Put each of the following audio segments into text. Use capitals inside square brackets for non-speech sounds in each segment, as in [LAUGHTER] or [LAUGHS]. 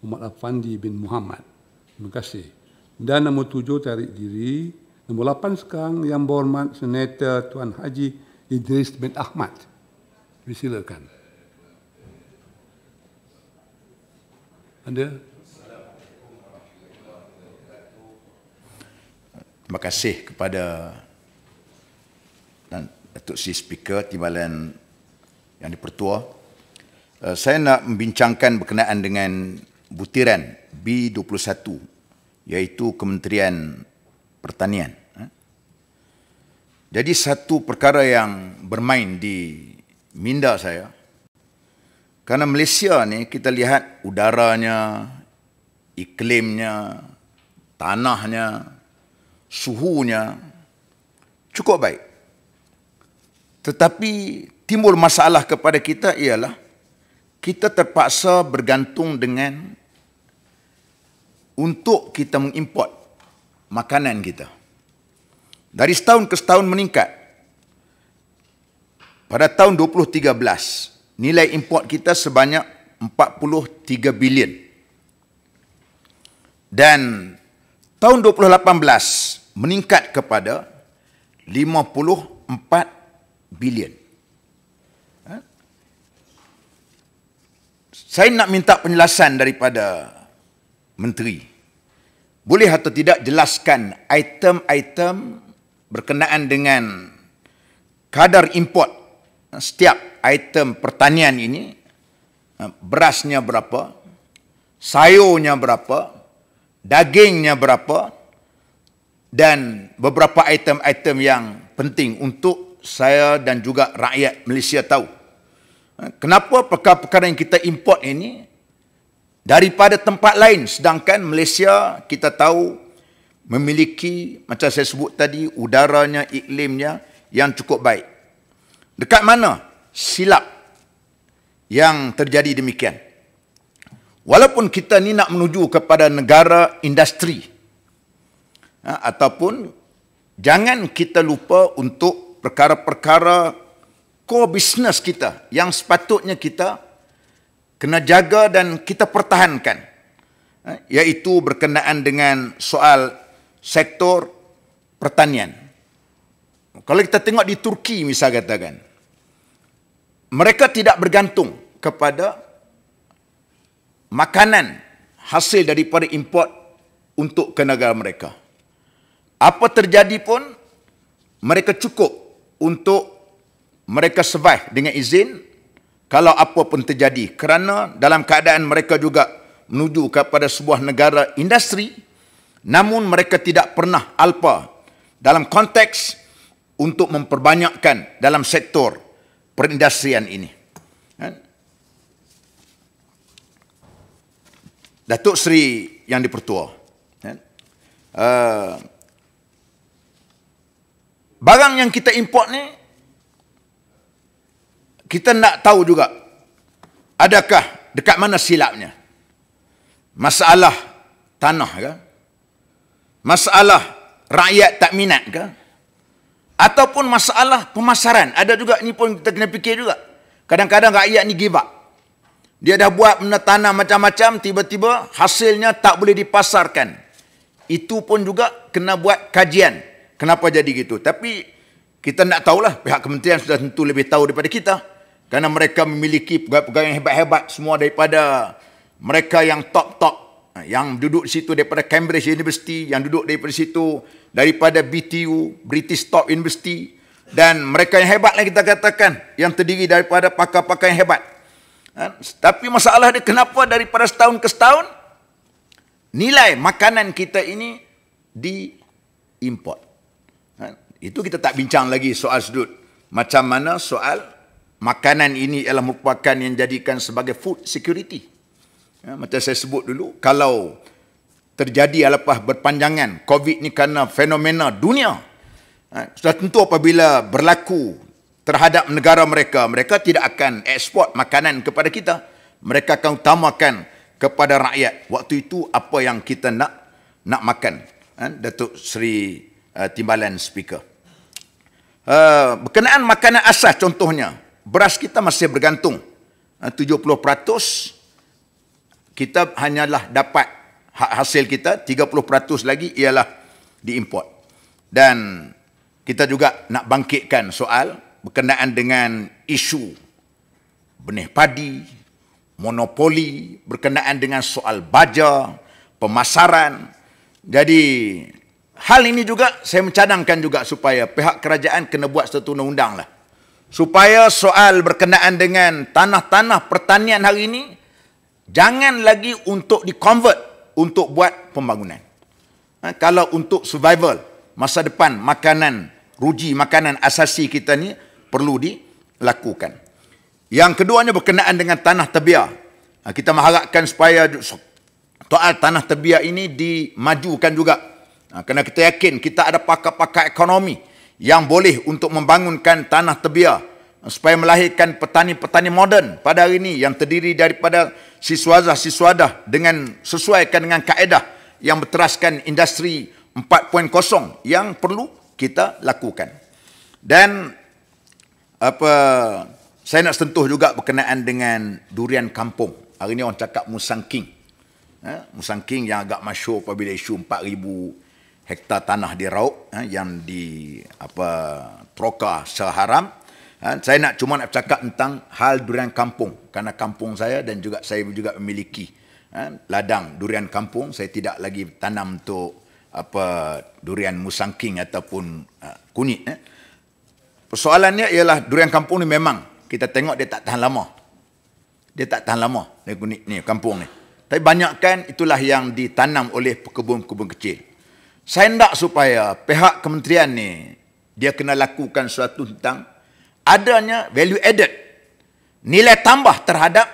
Umar Afandi bin Muhammad. Terima kasih. Dan nombor tujuh tarik diri. Nombor lapan sekarang yang berhormat Senator Tuan Haji Idris bin Ahmad. Silakan. Anda? Terima kasih kepada Datuk Si Speaker Timbalan yang dipertua. Eh, saya nak membincangkan berkenaan dengan butiran B21 iaitu Kementerian Pertanian. Ha? Jadi satu perkara yang bermain di minda saya kerana Malaysia ni kita lihat udaranya, iklimnya, tanahnya, suhunya cukup baik. Tetapi timbul masalah kepada kita ialah kita terpaksa bergantung dengan untuk kita mengimport makanan kita. Dari setahun ke setahun meningkat. Pada tahun 2013, nilai import kita sebanyak 43 bilion. Dan tahun 2018 meningkat kepada 54 bilion. Ha? Saya nak minta penjelasan daripada menteri boleh atau tidak jelaskan item-item berkenaan dengan kadar import setiap item pertanian ini berasnya berapa sayurnya berapa dagingnya berapa dan beberapa item-item yang penting untuk saya dan juga rakyat Malaysia tahu kenapa perkara-perkara yang kita import ini daripada tempat lain sedangkan Malaysia kita tahu memiliki macam saya sebut tadi udaranya iklimnya yang cukup baik dekat mana silap yang terjadi demikian walaupun kita ni nak menuju kepada negara industri ha, ataupun jangan kita lupa untuk perkara-perkara core business kita yang sepatutnya kita kena jaga dan kita pertahankan eh, iaitu berkenaan dengan soal sektor pertanian. Kalau kita tengok di Turki misalnya katakan mereka tidak bergantung kepada makanan hasil daripada import untuk ke negara mereka. Apa terjadi pun mereka cukup untuk mereka survive dengan izin kalau apa pun terjadi kerana dalam keadaan mereka juga menuju kepada sebuah negara industri namun mereka tidak pernah alpa dalam konteks untuk memperbanyakkan dalam sektor perindustrian ini. Kan? Datuk Seri Yang Dipertua. Kan? Eh, barang yang kita import ni kita nak tahu juga adakah dekat mana silapnya masalah tanah ke masalah rakyat tak minat ke ataupun masalah pemasaran ada juga ni pun kita kena fikir juga kadang-kadang rakyat ni give up dia dah buat benda tanah macam-macam tiba-tiba hasilnya tak boleh dipasarkan itu pun juga kena buat kajian kenapa jadi gitu tapi kita nak tahulah pihak kementerian sudah tentu lebih tahu daripada kita kerana mereka memiliki pegawai-pegawai yang hebat-hebat semua daripada mereka yang top-top yang duduk di situ daripada Cambridge University, yang duduk daripada situ daripada BTU, British Top University dan mereka yang hebat lah kita katakan yang terdiri daripada pakar-pakar yang hebat. Ha? Tapi masalah dia kenapa daripada setahun ke setahun nilai makanan kita ini diimport? Ha? Itu kita tak bincang lagi soal sedut. macam mana soal makanan ini ialah merupakan yang jadikan sebagai food security. Ya, macam saya sebut dulu, kalau terjadi lepas berpanjangan COVID ni kerana fenomena dunia, ya, sudah tentu apabila berlaku terhadap negara mereka, mereka tidak akan ekspor makanan kepada kita. Mereka akan utamakan kepada rakyat. Waktu itu apa yang kita nak nak makan. Ya, Datuk Seri uh, Timbalan Speaker. Uh, berkenaan makanan asas contohnya, beras kita masih bergantung 70% ha, kita hanyalah dapat hasil kita 30% lagi ialah diimport dan kita juga nak bangkitkan soal berkenaan dengan isu benih padi monopoli berkenaan dengan soal baja pemasaran jadi hal ini juga saya mencadangkan juga supaya pihak kerajaan kena buat satu undang-undang lah supaya soal berkenaan dengan tanah-tanah pertanian hari ini jangan lagi untuk di-convert untuk buat pembangunan. Ha, kalau untuk survival, masa depan makanan, ruji makanan asasi kita ni perlu dilakukan. Yang keduanya berkenaan dengan tanah tebia. Ha, kita mengharapkan supaya soal tanah tebia ini dimajukan juga. Ha, kerana kita yakin kita ada pakar-pakar ekonomi yang boleh untuk membangunkan tanah tebia supaya melahirkan petani-petani moden pada hari ini yang terdiri daripada siswadah-siswadah dengan sesuaikan dengan kaedah yang berteraskan industri 4.0 yang perlu kita lakukan. Dan apa saya nak sentuh juga berkenaan dengan durian kampung. Hari ini orang cakap Musang King. Ha? Musang King yang agak masyur apabila isu 4,000 hektar tanah dirauk eh, ha, yang di apa troka seharam eh, saya nak cuma nak cakap tentang hal durian kampung kerana kampung saya dan juga saya juga memiliki eh, ladang durian kampung saya tidak lagi tanam tu apa durian musangking ataupun eh, kunyit eh. persoalannya ialah durian kampung ni memang kita tengok dia tak tahan lama dia tak tahan lama ni kunyit ni kampung ni tapi banyakkan itulah yang ditanam oleh pekebun-pekebun kecil saya nak supaya pihak kementerian ni dia kena lakukan sesuatu tentang adanya value added nilai tambah terhadap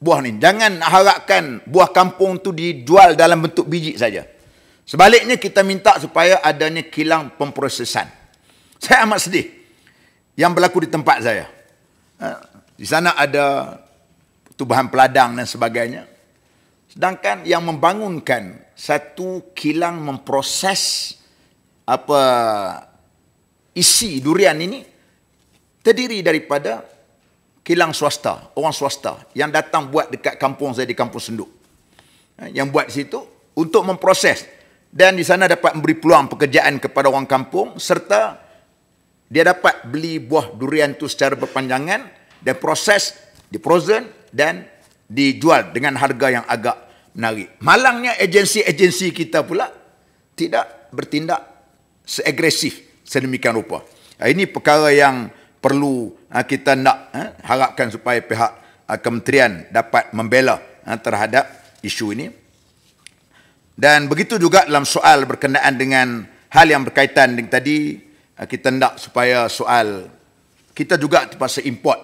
buah ni jangan harapkan buah kampung tu dijual dalam bentuk biji saja sebaliknya kita minta supaya adanya kilang pemprosesan [LAUGHS] saya amat sedih yang berlaku di tempat saya ha, di sana ada tubuhan peladang dan sebagainya Sedangkan yang membangunkan satu kilang memproses apa isi durian ini terdiri daripada kilang swasta, orang swasta yang datang buat dekat kampung saya di kampung Senduk. Ha, yang buat di situ untuk memproses dan di sana dapat memberi peluang pekerjaan kepada orang kampung serta dia dapat beli buah durian itu secara berpanjangan dan proses di frozen dan dijual dengan harga yang agak menarik. Malangnya agensi-agensi kita pula tidak bertindak seagresif sedemikian rupa. Ah, ini perkara yang perlu ah, kita nak ah, harapkan supaya pihak kementerian dapat membela terhadap isu ini. Dan begitu juga dalam soal berkenaan dengan hal yang berkaitan dengan tadi, kita nak supaya soal kita juga terpaksa import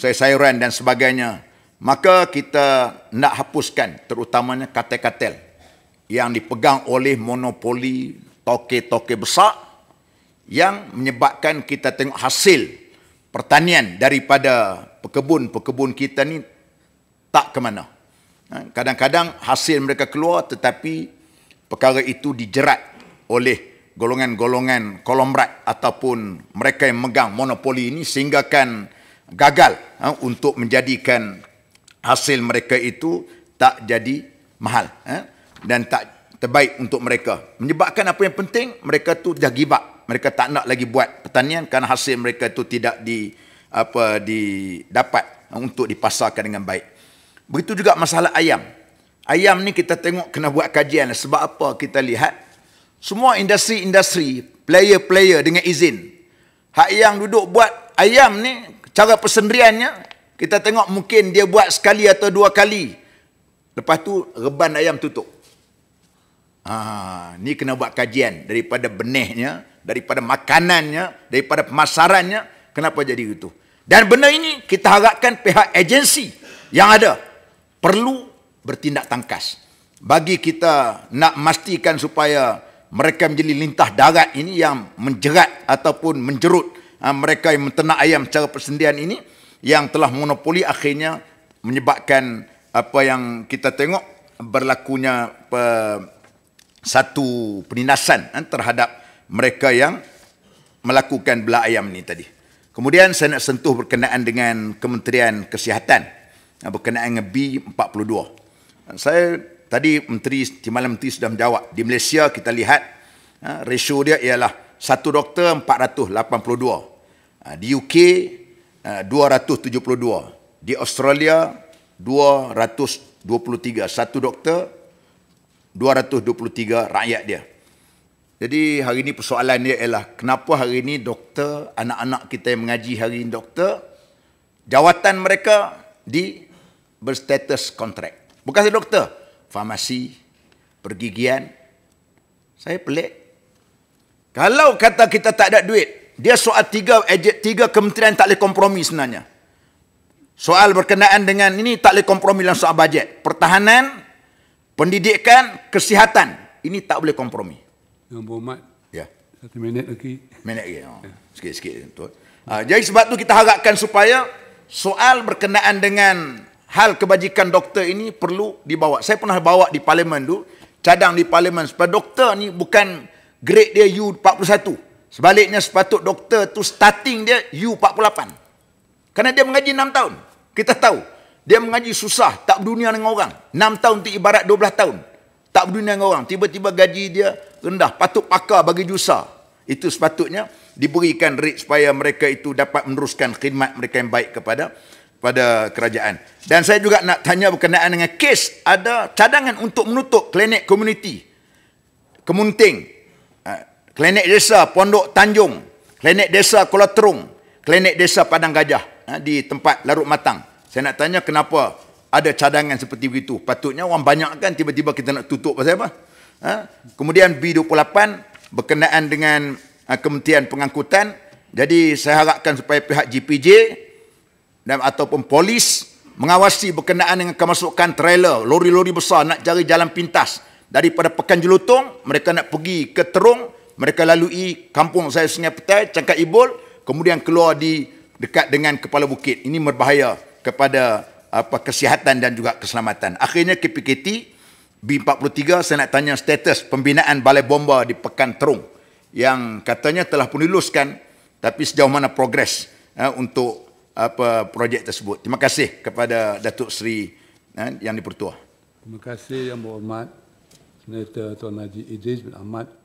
sayuran dan sebagainya Maka kita nak hapuskan terutamanya kartel-kartel yang dipegang oleh monopoli toke-toke besar yang menyebabkan kita tengok hasil pertanian daripada pekebun-pekebun kita ni tak ke mana. Ha, kadang-kadang hasil mereka keluar tetapi perkara itu dijerat oleh golongan-golongan kolomrat ataupun mereka yang megang monopoli ini sehinggakan gagal ha, untuk menjadikan hasil mereka itu tak jadi mahal eh? dan tak terbaik untuk mereka. Menyebabkan apa yang penting, mereka tu dah gibak. Mereka tak nak lagi buat pertanian kerana hasil mereka tu tidak di apa di dapat eh, untuk dipasarkan dengan baik. Begitu juga masalah ayam. Ayam ni kita tengok kena buat kajian lah. sebab apa kita lihat semua industri-industri, player-player dengan izin. Hak yang duduk buat ayam ni cara persendiriannya kita tengok mungkin dia buat sekali atau dua kali. Lepas tu reban ayam tutup. Ha, ni kena buat kajian daripada benihnya, daripada makanannya, daripada pemasarannya, kenapa jadi itu. Dan benda ini kita harapkan pihak agensi yang ada perlu bertindak tangkas. Bagi kita nak memastikan supaya mereka menjadi lintah darat ini yang menjerat ataupun menjerut ha, mereka yang menternak ayam secara persendian ini, yang telah monopoli akhirnya menyebabkan apa yang kita tengok berlakunya uh, satu penindasan uh, terhadap mereka yang melakukan belah ayam ini tadi. Kemudian saya nak sentuh berkenaan dengan Kementerian Kesihatan uh, berkenaan dengan B42. Uh, saya tadi menteri timbalan menteri sudah menjawab di Malaysia kita lihat uh, eh, rasio dia ialah satu doktor 482. Uh, ah, di UK 272. Ah, di Australia 223. Satu doktor 223 rakyat dia. Jadi hari ini persoalan dia ialah kenapa hari ini doktor, anak-anak kita yang mengaji hari ini doktor, jawatan mereka di berstatus kontrak. Bukan saya doktor, farmasi, pergigian. Saya pelik. Kalau kata kita tak ada duit, dia soal tiga eh, tiga kementerian tak boleh kompromi sebenarnya. Soal berkenaan dengan ini tak boleh kompromi dalam soal bajet. Pertahanan, pendidikan, kesihatan. Ini tak boleh kompromi. Yang berhormat. Ya. Satu minit lagi. Minit lagi. Oh. Sikit-sikit. Tuan. Ah, ha, jadi sebab tu kita harapkan supaya soal berkenaan dengan hal kebajikan doktor ini perlu dibawa. Saya pernah bawa di parlimen tu, cadang di parlimen supaya doktor ni bukan grade dia U41. Sebaliknya sepatut doktor tu starting dia U48. Kerana dia mengaji 6 tahun. Kita tahu. Dia mengaji susah. Tak berdunia dengan orang. 6 tahun tu ibarat 12 tahun. Tak berdunia dengan orang. Tiba-tiba gaji dia rendah. Patut pakar bagi jusa. Itu sepatutnya diberikan rate supaya mereka itu dapat meneruskan khidmat mereka yang baik kepada pada kerajaan. Dan saya juga nak tanya berkenaan dengan kes ada cadangan untuk menutup klinik komuniti Kemunting klinik desa Pondok Tanjung, klinik desa Kuala Terung, klinik desa Padang Gajah ha, di tempat Larut Matang. Saya nak tanya kenapa ada cadangan seperti begitu. Patutnya orang banyak kan tiba-tiba kita nak tutup pasal apa? Ha? Kemudian B28 berkenaan dengan ha, Kementerian Pengangkutan. Jadi saya harapkan supaya pihak GPJ dan ataupun polis mengawasi berkenaan dengan kemasukan trailer, lori-lori besar nak cari jalan pintas daripada Pekan Jelutong, mereka nak pergi ke Terung, mereka lalui kampung saya Sungai Petai, Cangkat ibul, kemudian keluar di dekat dengan kepala bukit. Ini berbahaya kepada apa kesihatan dan juga keselamatan. Akhirnya KPKT B43 saya nak tanya status pembinaan balai bomba di Pekan Terung yang katanya telah pun diluluskan tapi sejauh mana progres eh, untuk apa projek tersebut. Terima kasih kepada Datuk Seri eh, yang Pertua. Terima kasih Yang Berhormat Senator Tuan Haji Idris bin Ahmad